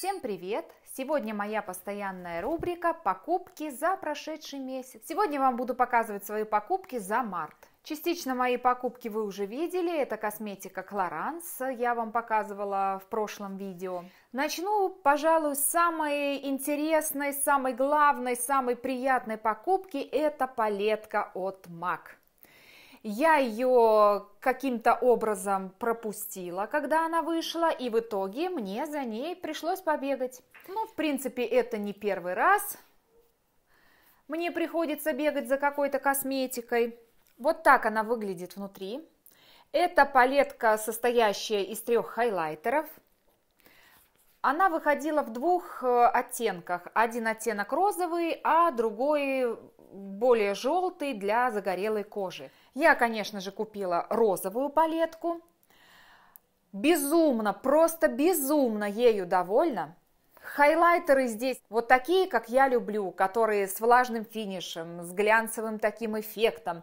Всем привет! Сегодня моя постоянная рубрика «Покупки за прошедший месяц». Сегодня вам буду показывать свои покупки за март. Частично мои покупки вы уже видели, это косметика Клоранс, я вам показывала в прошлом видео. Начну, пожалуй, с самой интересной, самой главной, самой приятной покупки, это палетка от MAC. Я ее каким-то образом пропустила, когда она вышла, и в итоге мне за ней пришлось побегать. Ну, в принципе, это не первый раз. Мне приходится бегать за какой-то косметикой. Вот так она выглядит внутри. Это палетка, состоящая из трех хайлайтеров. Она выходила в двух э, оттенках. Один оттенок розовый, а другой более желтый для загорелой кожи. Я, конечно же, купила розовую палетку. Безумно, просто безумно ею довольна. Хайлайтеры здесь вот такие, как я люблю, которые с влажным финишем, с глянцевым таким эффектом.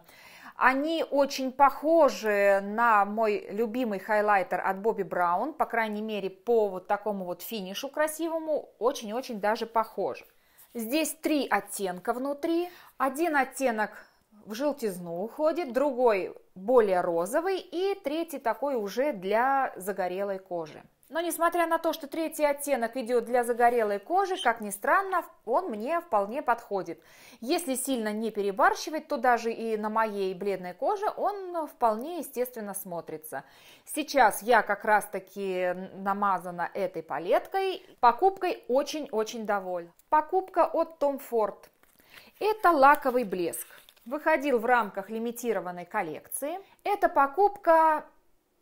Они очень похожи на мой любимый хайлайтер от Бобби Браун, по крайней мере, по вот такому вот финишу красивому, очень-очень даже похожи. Здесь три оттенка внутри. Один оттенок в желтизну уходит, другой более розовый и третий такой уже для загорелой кожи. Но несмотря на то, что третий оттенок идет для загорелой кожи, как ни странно, он мне вполне подходит. Если сильно не перебарщивать, то даже и на моей бледной коже он вполне естественно смотрится. Сейчас я как раз таки намазана этой палеткой. Покупкой очень-очень довольна. Покупка от Tom Ford. Это лаковый блеск выходил в рамках лимитированной коллекции. Эта покупка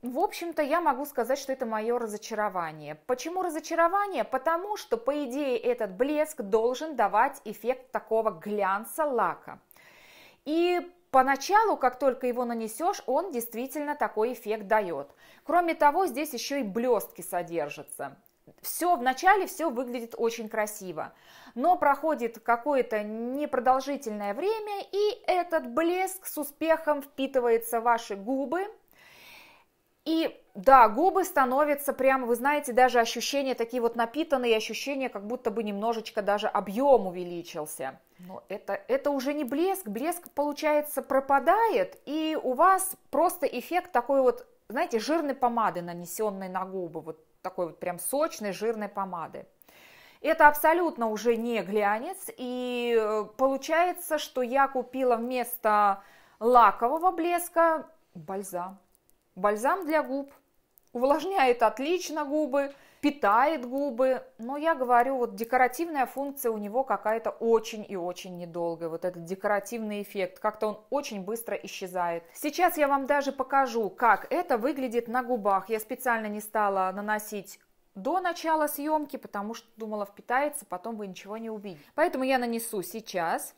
в общем-то, я могу сказать, что это мое разочарование. Почему разочарование? Потому что, по идее, этот блеск должен давать эффект такого глянца лака. И поначалу, как только его нанесешь, он действительно такой эффект дает. Кроме того, здесь еще и блестки содержатся все в начале все выглядит очень красиво, но проходит какое-то непродолжительное время, и этот блеск с успехом впитывается в ваши губы. И да, губы становятся прям вы знаете, даже ощущения такие вот напитанные, ощущения, как будто бы немножечко даже объем увеличился. Но это, это уже не блеск, блеск, получается, пропадает, и у вас просто эффект такой вот, знаете, жирной помады, нанесенной на губы, вот такой вот прям сочной, жирной помады. Это абсолютно уже не глянец, и э, получается, что я купила вместо лакового блеска бальзам. Бальзам для губ. Увлажняет отлично губы, питает губы, но я говорю, вот декоративная функция у него какая-то очень и очень недолгая, вот этот декоративный эффект, как-то он очень быстро исчезает. Сейчас я вам даже покажу, как это выглядит на губах, я специально не стала наносить до начала съемки, потому что думала впитается, потом вы ничего не увидите. Поэтому я нанесу сейчас.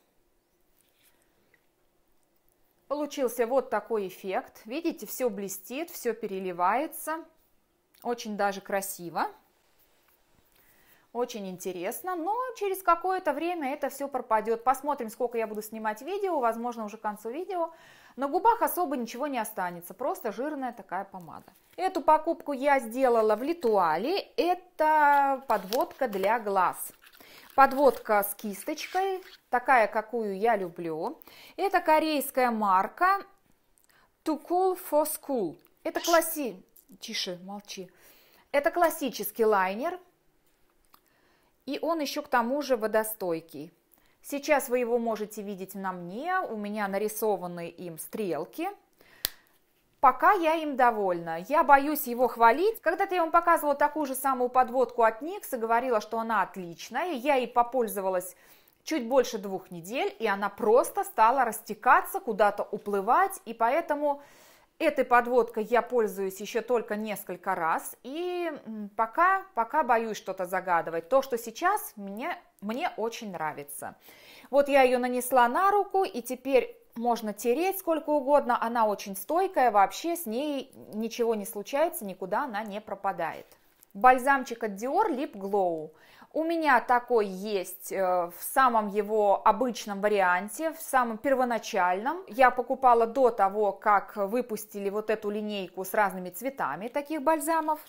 Получился вот такой эффект. Видите, все блестит, все переливается. Очень даже красиво, очень интересно, но через какое-то время это все пропадет. Посмотрим, сколько я буду снимать видео, возможно, уже к концу видео. На губах особо ничего не останется, просто жирная такая помада. Эту покупку я сделала в Литуале, это подводка для глаз. Подводка с кисточкой, такая, какую я люблю. Это корейская марка To Cool for School. Это класси... Тише, молчи. Это классический лайнер, и он еще к тому же водостойкий. Сейчас вы его можете видеть на мне, у меня нарисованы им стрелки. Пока я им довольна. Я боюсь его хвалить. Когда-то я вам показывала такую же самую подводку от Никс и говорила, что она отличная. Я ей попользовалась чуть больше двух недель, и она просто стала растекаться, куда-то уплывать, и поэтому Этой подводкой я пользуюсь еще только несколько раз, и пока, пока боюсь что-то загадывать. То, что сейчас мне, мне очень нравится. Вот я ее нанесла на руку, и теперь можно тереть сколько угодно, она очень стойкая, вообще с ней ничего не случается, никуда она не пропадает. Бальзамчик от Dior Lip Glow. У меня такой есть э, в самом его обычном варианте, в самом первоначальном. Я покупала до того, как выпустили вот эту линейку с разными цветами таких бальзамов.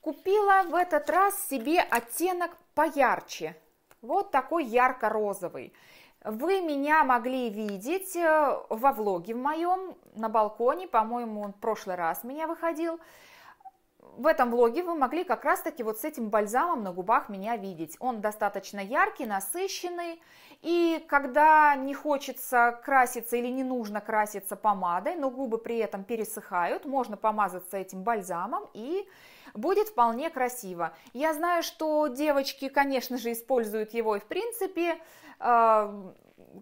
Купила в этот раз себе оттенок поярче. Вот такой ярко-розовый. Вы меня могли видеть э, во влоге в моем на балконе, по-моему, он в прошлый раз меня выходил в этом влоге вы могли как раз таки вот с этим бальзамом на губах меня видеть. Он достаточно яркий, насыщенный, и когда не хочется краситься или не нужно краситься помадой, но губы при этом пересыхают, можно помазаться этим бальзамом и будет вполне красиво. Я знаю, что девочки, конечно же, используют его и в принципе, э,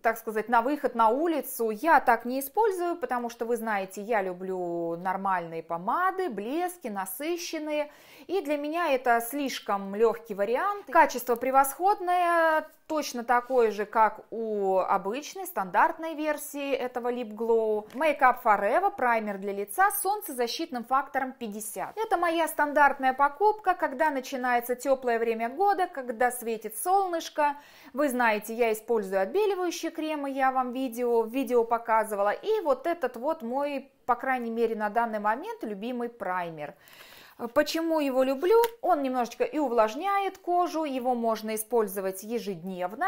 так сказать, на выход на улицу я так не использую, потому что вы знаете, я люблю нормальные помады, блески, насыщенные. И для меня это слишком легкий вариант. Качество превосходное, точно такой же, как у обычной стандартной версии этого Lip Glow. Make Makeup Forever праймер для лица с солнцезащитным фактором 50. Это моя стандартная покупка, когда начинается теплое время года, когда светит солнышко. Вы знаете, я использую отбеливающие кремы, я вам видео, видео показывала. И вот этот вот мой, по крайней мере на данный момент, любимый праймер. Э, почему его люблю? Он немножечко и увлажняет кожу, его можно использовать ежедневно.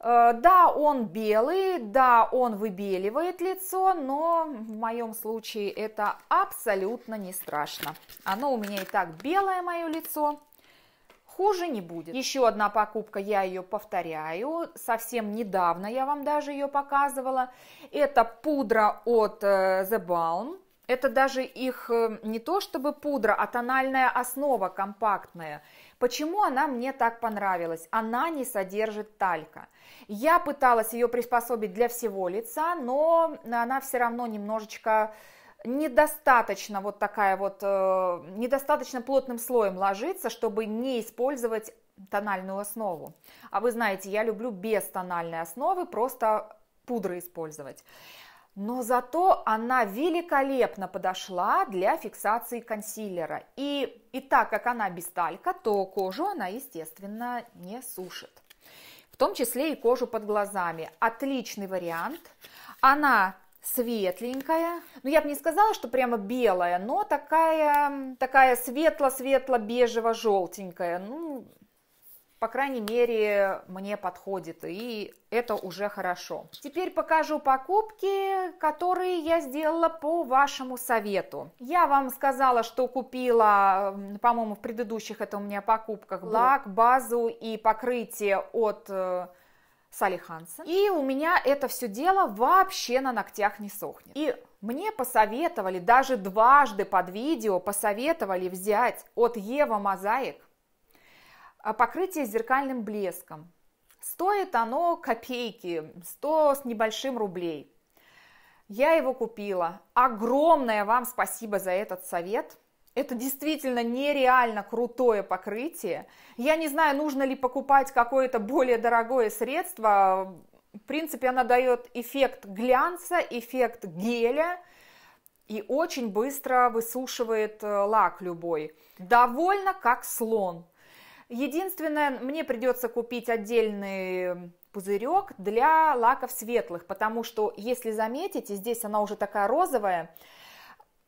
Э, да, он белый, да, он выбеливает лицо, но в моем случае это абсолютно не страшно. Оно у меня и так белое, мое лицо, хуже не будет. Еще одна покупка, я ее повторяю, совсем недавно я вам даже ее показывала. Это пудра от э, The Balm. Это даже их э, не то чтобы пудра, а тональная основа компактная. Почему она мне так понравилась? Она не содержит талька. Я пыталась ее приспособить для всего лица, но она все равно немножечко недостаточно вот такая вот, э, недостаточно плотным слоем ложится, чтобы не использовать тональную основу. А вы знаете, я люблю без тональной основы просто пудры использовать но зато она великолепно подошла для фиксации консилера. И, и так как она без талька, то кожу она, естественно, не сушит. В том числе и кожу под глазами. Отличный вариант. Она светленькая. но ну, я бы не сказала, что прямо белая, но такая, такая светло-светло-бежево-желтенькая. Ну, по крайней мере, мне подходит, и это уже хорошо. Теперь покажу покупки, которые я сделала по вашему совету. Я вам сказала, что купила, по-моему, в предыдущих это у меня покупках, лак, базу и покрытие от э, Салли Хансен. И у меня это все дело вообще на ногтях не сохнет. И мне посоветовали, даже дважды под видео посоветовали взять от Ева Мозаик а покрытие зеркальным блеском. Стоит оно копейки, 100 с небольшим рублей. Я его купила. Огромное вам спасибо за этот совет. Это действительно нереально крутое покрытие. Я не знаю, нужно ли покупать какое-то более дорогое средство. В принципе, она дает эффект глянца, эффект геля и очень быстро высушивает э, лак любой. Довольно как слон. Единственное, мне придется купить отдельный пузырек для лаков светлых, потому что, если заметите, здесь она уже такая розовая,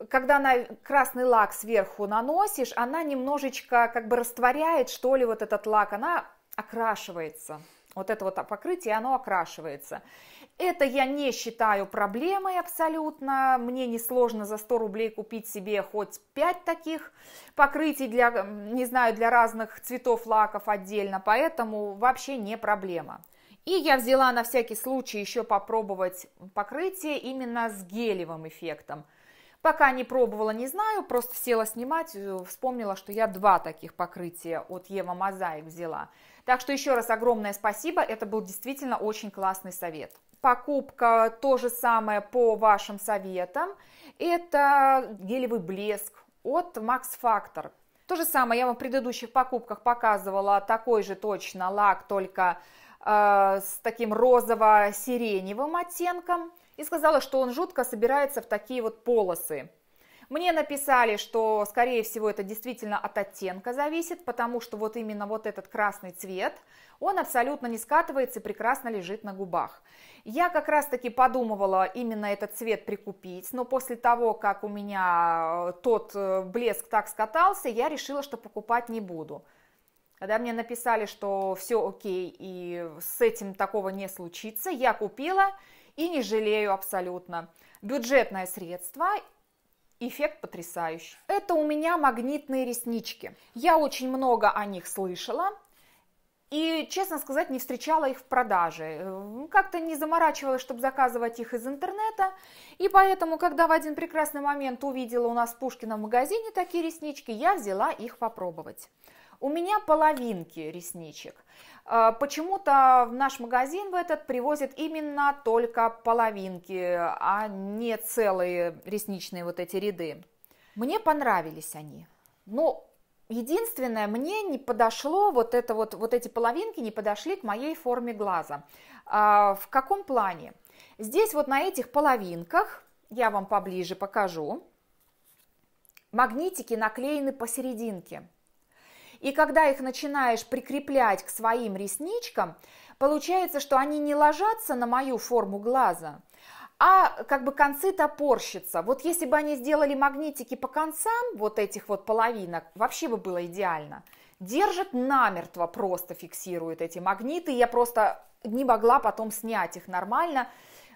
когда на красный лак сверху наносишь, она немножечко как бы растворяет, что ли, вот этот лак, она окрашивается. Вот это вот покрытие, оно окрашивается. Это я не считаю проблемой абсолютно. Мне несложно за 100 рублей купить себе хоть 5 таких покрытий для, не знаю, для разных цветов лаков отдельно, поэтому вообще не проблема. И я взяла на всякий случай еще попробовать покрытие именно с гелевым эффектом. Пока не пробовала, не знаю, просто села снимать, э, вспомнила, что я два таких покрытия от Ева Мозаик взяла. Так что еще раз огромное спасибо, это был действительно очень классный совет. Покупка то же самое по вашим советам. Это гелевый блеск от Max Factor. То же самое я вам в предыдущих покупках показывала такой же точно лак, только э, с таким розово-сиреневым оттенком и сказала, что он жутко собирается в такие вот полосы. Мне написали, что, скорее всего, это действительно от оттенка зависит, потому что вот именно вот этот красный цвет, он абсолютно не скатывается и прекрасно лежит на губах. Я как раз-таки подумывала именно этот цвет прикупить, но после того, как у меня э, тот э, блеск так скатался, я решила, что покупать не буду. Когда мне написали, что все окей и с этим такого не случится, я купила, и не жалею абсолютно. Бюджетное средство Эффект потрясающий. Это у меня магнитные реснички. Я очень много о них слышала. И, честно сказать, не встречала их в продаже. Э, как-то не заморачивалась, чтобы заказывать их из интернета. И поэтому, когда в один прекрасный момент увидела у нас Пушкина в магазине такие реснички, я взяла их попробовать. У меня половинки ресничек. Э, почему-то в наш магазин в этот привозят именно только половинки, а не целые ресничные вот эти ряды. Мне понравились они. Но ну, единственное, мне не подошло, вот, это вот, вот эти половинки не подошли к моей форме глаза. А, в каком плане? Здесь вот на этих половинках, я вам поближе покажу, магнитики наклеены посерединке. И когда их начинаешь прикреплять к своим ресничкам, получается, что они не ложатся на мою форму глаза, а как бы концы топорщатся. Вот если бы они сделали магнитики по концам вот этих вот половинок, вообще бы было идеально. Держат намертво, просто фиксируют эти магниты. Я просто не могла потом снять их нормально,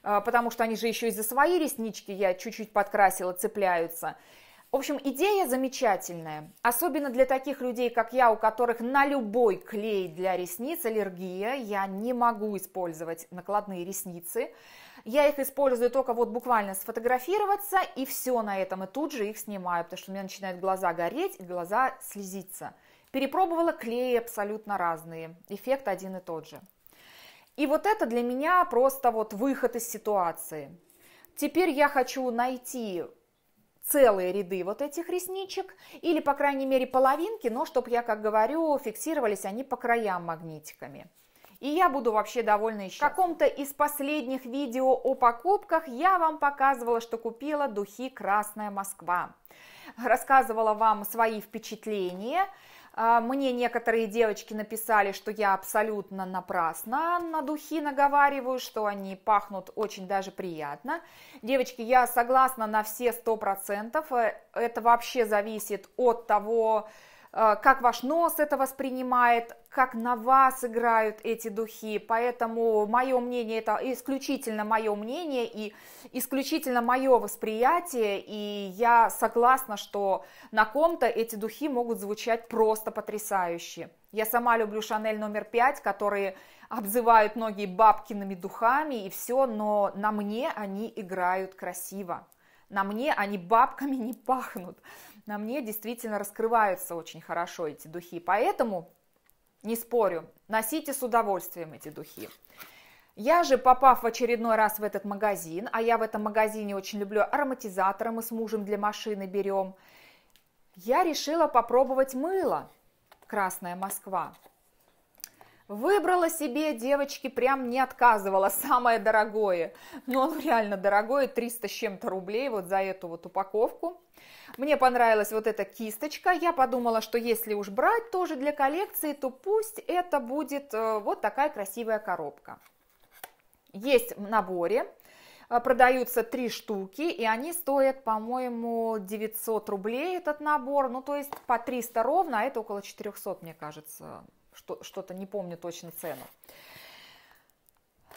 а, потому что они же еще и за свои реснички я чуть-чуть подкрасила, цепляются. В общем, идея замечательная, особенно для таких людей, как я, у которых на любой клей для ресниц аллергия, я не могу использовать накладные ресницы. Я их использую только вот буквально сфотографироваться, и все на этом, и тут же их снимаю, потому что у меня начинают глаза гореть, и глаза слезиться. Перепробовала клеи абсолютно разные, эффект один и тот же. И вот это для меня просто вот выход из ситуации. Теперь я хочу найти целые ряды вот этих ресничек, или, по крайней мере, половинки, но, чтобы я, как говорю, фиксировались они по краям магнитиками. И я буду вообще довольна еще. В каком-то из последних видео о покупках я вам показывала, что купила духи «Красная Москва». Рассказывала вам свои впечатления, а, мне некоторые девочки написали, что я абсолютно напрасно на духи наговариваю, что они пахнут очень даже приятно. Девочки, я согласна на все 100%. Э, это вообще зависит от того, Э, как ваш нос это воспринимает, как на вас играют эти духи. Поэтому мое мнение это исключительно мое мнение и исключительно мое восприятие. И я согласна, что на ком-то эти духи могут звучать просто потрясающе. Я сама люблю Шанель номер 5, которые обзывают многие бабкиными духами и все, но на мне они играют красиво. На мне они бабками не пахнут на мне действительно раскрываются очень хорошо эти духи, поэтому, не спорю, носите с удовольствием эти духи. Я же, попав в очередной раз в этот магазин, а я в этом магазине очень люблю ароматизаторы, мы с мужем для машины берем, я решила попробовать мыло «Красная Москва». Выбрала себе, девочки, прям не отказывала, самое дорогое. Но ну, оно реально дорогое, 300 с чем-то рублей вот за эту вот упаковку. Мне понравилась вот эта кисточка. Я подумала, что если уж брать тоже для коллекции, то пусть это будет э, вот такая красивая коробка. Есть в наборе. Э, продаются три штуки, и они стоят, по-моему, 900 рублей этот набор. Ну, то есть по 300 ровно, а это около 400, мне кажется, что-то, не помню точно цену.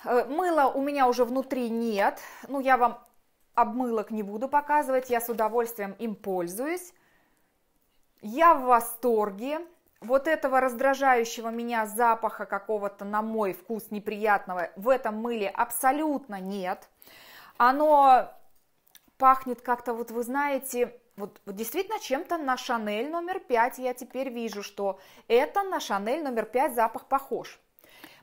Э, мыла у меня уже внутри нет, ну я вам обмылок не буду показывать, я с удовольствием им пользуюсь. Я в восторге, вот этого раздражающего меня запаха какого-то на мой вкус неприятного в этом мыле абсолютно нет. Оно пахнет как-то, вот вы знаете, вот, вот действительно чем-то на Шанель номер 5 я теперь вижу, что это на Шанель номер 5 запах похож.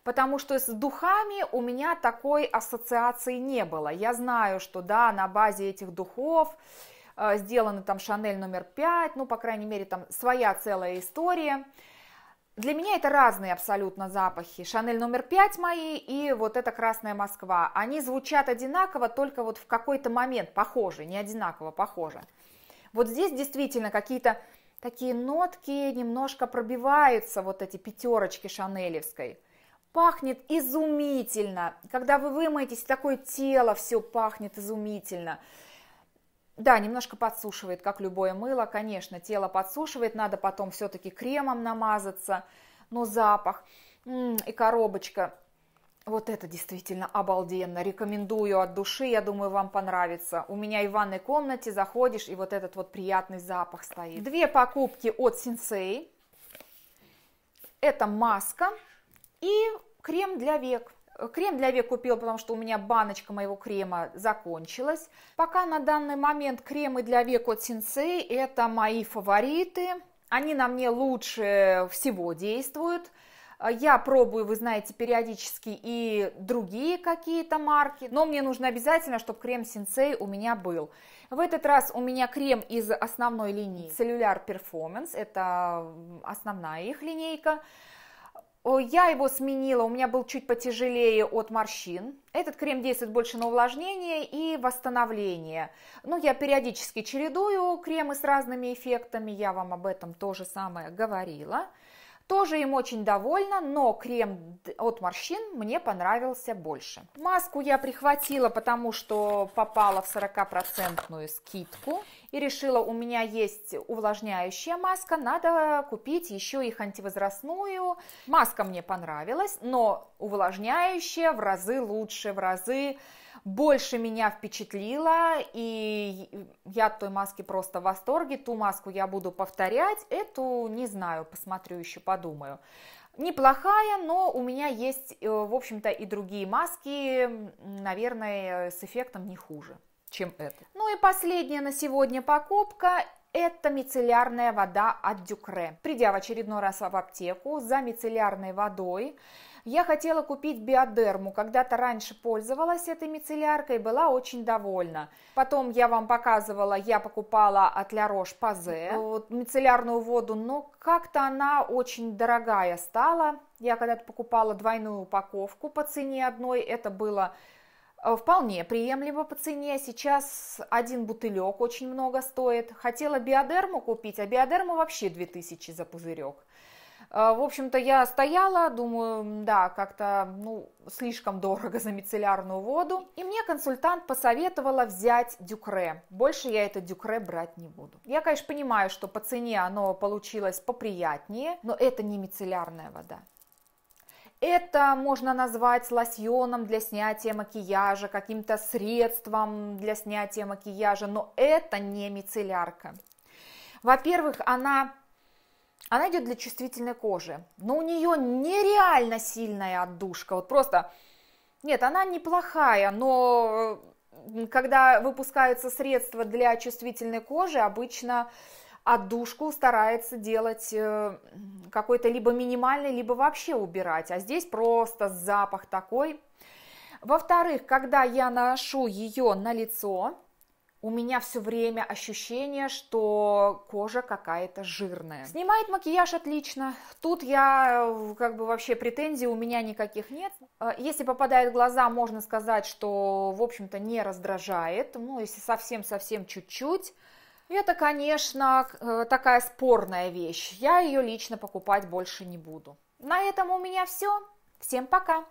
Потому что с духами у меня такой ассоциации не было. Я знаю, что да, на базе этих духов э, сделаны там Шанель номер 5, ну, по крайней мере, там своя целая история. Для меня это разные абсолютно запахи. Шанель номер 5 мои и вот эта красная Москва. Они звучат одинаково, только вот в какой-то момент похожи, не одинаково похожи. Вот здесь действительно какие-то такие нотки немножко пробиваются, вот эти пятерочки шанелевской. Пахнет изумительно. Когда вы вымоетесь, такое тело все пахнет изумительно. Да, немножко подсушивает, как любое мыло, конечно, тело подсушивает, надо потом все-таки кремом намазаться, но запах. и коробочка вот это действительно обалденно. Рекомендую от души, я думаю, вам понравится. У меня и в ванной комнате заходишь, и вот этот вот приятный запах стоит. Две покупки от Синсей. Это маска и крем для век. Крем для век купила, потому что у меня баночка моего крема закончилась. Пока на данный момент кремы для век от Синсей – это мои фавориты. Они на мне лучше всего действуют – а, я пробую, вы знаете, периодически и другие какие-то марки, но мне нужно обязательно, чтобы крем Сенсей у меня был. В этот раз у меня крем из основной линии Cellular Performance, это основная их линейка. Я его сменила, у меня был чуть потяжелее от морщин. Этот крем действует больше на увлажнение и восстановление. Ну, я периодически чередую кремы с разными эффектами, я вам об этом тоже самое говорила. Тоже им очень довольна, но крем от морщин мне понравился больше. Маску я прихватила, потому что попала в 40% скидку и решила, у меня есть увлажняющая маска, надо купить еще их антивозрастную. Маска мне понравилась, но увлажняющая в разы лучше, в разы больше меня впечатлила, и я от той маски просто в восторге, ту маску я буду повторять, эту не знаю, посмотрю еще, подумаю неплохая, но у меня есть, э, в общем-то, и другие маски, наверное, с эффектом не хуже чем это. Ну и последняя на сегодня покупка это мицеллярная вода от Дюкре. Придя в очередной раз в аптеку за мицеллярной водой, я хотела купить биодерму. Когда-то раньше пользовалась этой мицелляркой, была очень довольна. Потом я вам показывала, я покупала от La Roche-Posay мицеллярную воду, но как-то она очень дорогая стала. Я когда-то покупала двойную упаковку по цене одной, это было Э, вполне приемлемо по цене. Сейчас один бутылек очень много стоит. Хотела биодерму купить, а биодерма вообще 2000 за пузырек. Э, в общем-то, я стояла, думаю, да, как-то ну, слишком дорого за мицеллярную воду. И мне консультант посоветовала взять дюкре. Больше я это дюкре брать не буду. Я, конечно, понимаю, что по цене оно получилось поприятнее, но это не мицеллярная вода. Это можно назвать лосьоном для снятия макияжа, каким-то средством для снятия макияжа, но это не мицеллярка. Во-первых, она, она идет для чувствительной кожи, но у нее нереально сильная отдушка, вот просто... Нет, она неплохая, но э, когда выпускаются средства для чувствительной кожи, обычно отдушку старается делать э, какой-то либо минимальный, либо вообще убирать. А здесь просто запах такой. Во-вторых, когда я ношу ее на лицо, у меня все время ощущение, что кожа какая-то жирная. Снимает макияж отлично. Тут я э, как бы вообще претензий у меня никаких нет. Э, если попадает в глаза, можно сказать, что в общем-то не раздражает. Ну, если совсем-совсем чуть-чуть. Это, конечно, э, такая спорная вещь. Я ее лично покупать больше не буду. На этом у меня все. Всем пока!